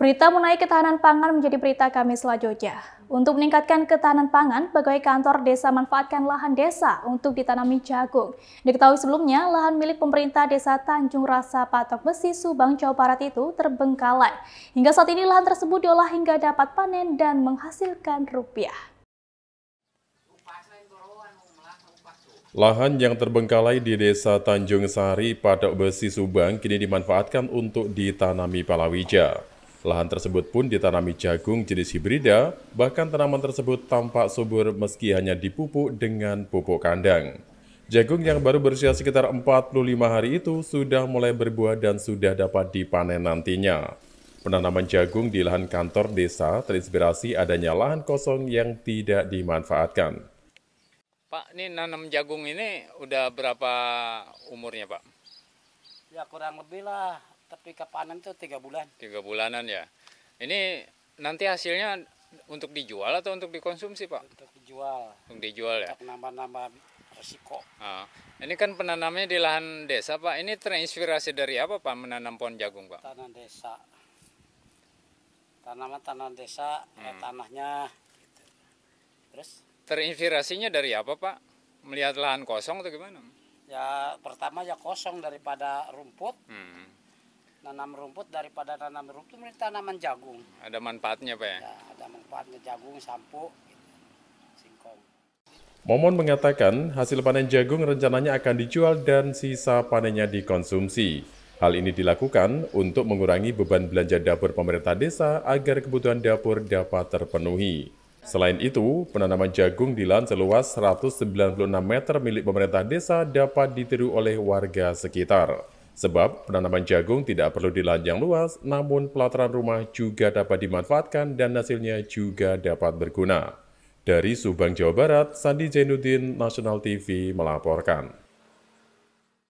Berita mengenai ketahanan pangan menjadi berita kami selanjutnya. Untuk meningkatkan ketahanan pangan, pegawai kantor desa manfaatkan lahan desa untuk ditanami jagung. Diketahui sebelumnya, lahan milik pemerintah desa Tanjung Rasa Patok Besi, Subang, Jawa Barat itu terbengkalai. Hingga saat ini lahan tersebut diolah hingga dapat panen dan menghasilkan rupiah. Lahan yang terbengkalai di Desa Tanjung Sari, Patok Besi, Subang kini dimanfaatkan untuk ditanami palawija. Lahan tersebut pun ditanami jagung jenis hibrida, bahkan tanaman tersebut tampak subur meski hanya dipupuk dengan pupuk kandang. Jagung yang baru berusia sekitar 45 hari itu sudah mulai berbuah dan sudah dapat dipanen nantinya. Penanaman jagung di lahan kantor desa terinspirasi adanya lahan kosong yang tidak dimanfaatkan. Pak, ini nanam jagung ini udah berapa umurnya, Pak? Ya kurang lebih lah tapi kapanan tuh tiga bulan tiga bulanan ya ini nanti hasilnya untuk dijual atau untuk dikonsumsi pak untuk dijual untuk dijual ya nambah-nambah resiko nah, ini kan penanamnya di lahan desa pak ini terinspirasi dari apa pak menanam pohon jagung pak tanah desa tanaman tanah desa eh, hmm. eh, tanahnya gitu. terus terinspirasinya dari apa pak melihat lahan kosong atau gimana ya pertama ya kosong daripada rumput hmm nanam rumput daripada nanam rumput mending tanaman jagung. Ada manfaatnya pak ya? ya ada manfaatnya jagung, sampo, gitu. singkong. Momon mengatakan hasil panen jagung rencananya akan dijual dan sisa panennya dikonsumsi. Hal ini dilakukan untuk mengurangi beban belanja dapur pemerintah desa agar kebutuhan dapur dapat terpenuhi. Selain itu, penanaman jagung di lahan seluas 196 meter milik pemerintah desa dapat ditiru oleh warga sekitar. Sebab penanaman jagung tidak perlu di yang luas, namun pelataran rumah juga dapat dimanfaatkan dan hasilnya juga dapat berguna. Dari Subang, Jawa Barat, Sandi Jenudin, Nasional TV melaporkan.